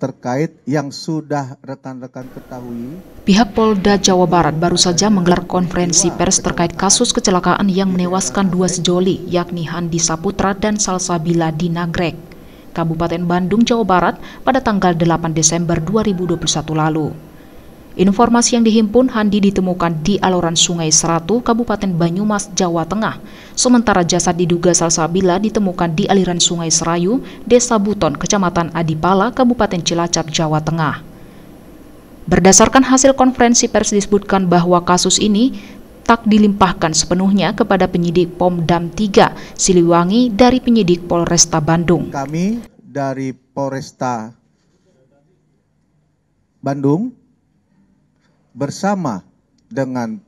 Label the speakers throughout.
Speaker 1: terkait yang sudah rekan-rekan ketahui.
Speaker 2: Pihak Polda Jawa Barat baru saja menggelar konferensi pers terkait kasus kecelakaan yang menewaskan dua sejoli, yakni Handi Saputra dan Salsabila Dinagrek, Kabupaten Bandung, Jawa Barat pada tanggal 8 Desember 2021 lalu. Informasi yang dihimpun Handi ditemukan di aluran Sungai Seratu, Kabupaten Banyumas, Jawa Tengah. Sementara jasad diduga Salsabila ditemukan di aliran Sungai Serayu, Desa Buton, Kecamatan Adipala, Kabupaten Cilacap, Jawa Tengah. Berdasarkan hasil konferensi pers disebutkan bahwa kasus ini tak dilimpahkan sepenuhnya kepada penyidik POM DAM 3 Siliwangi dari penyidik Polresta Bandung. Kami
Speaker 1: dari Polresta Bandung bersama dengan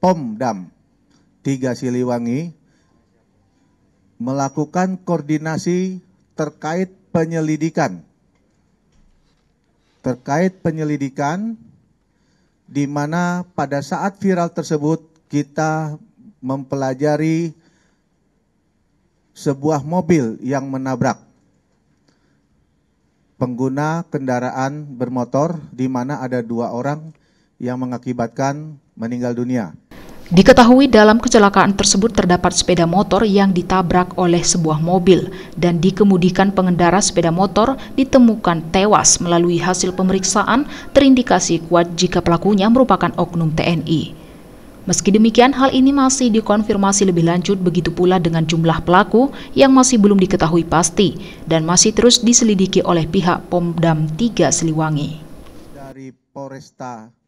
Speaker 1: Pomdam Tiga Siliwangi melakukan koordinasi terkait penyelidikan terkait penyelidikan di mana pada saat viral tersebut kita mempelajari sebuah mobil yang menabrak pengguna kendaraan bermotor di mana ada dua orang yang mengakibatkan meninggal dunia.
Speaker 2: Diketahui dalam kecelakaan tersebut terdapat sepeda motor yang ditabrak oleh sebuah mobil dan dikemudikan pengendara sepeda motor ditemukan tewas melalui hasil pemeriksaan terindikasi kuat jika pelakunya merupakan oknum TNI. Meski demikian, hal ini masih dikonfirmasi lebih lanjut begitu pula dengan jumlah pelaku yang masih belum diketahui pasti dan masih terus diselidiki oleh pihak Pomdam 3 Siliwangi.
Speaker 1: Dari Polresta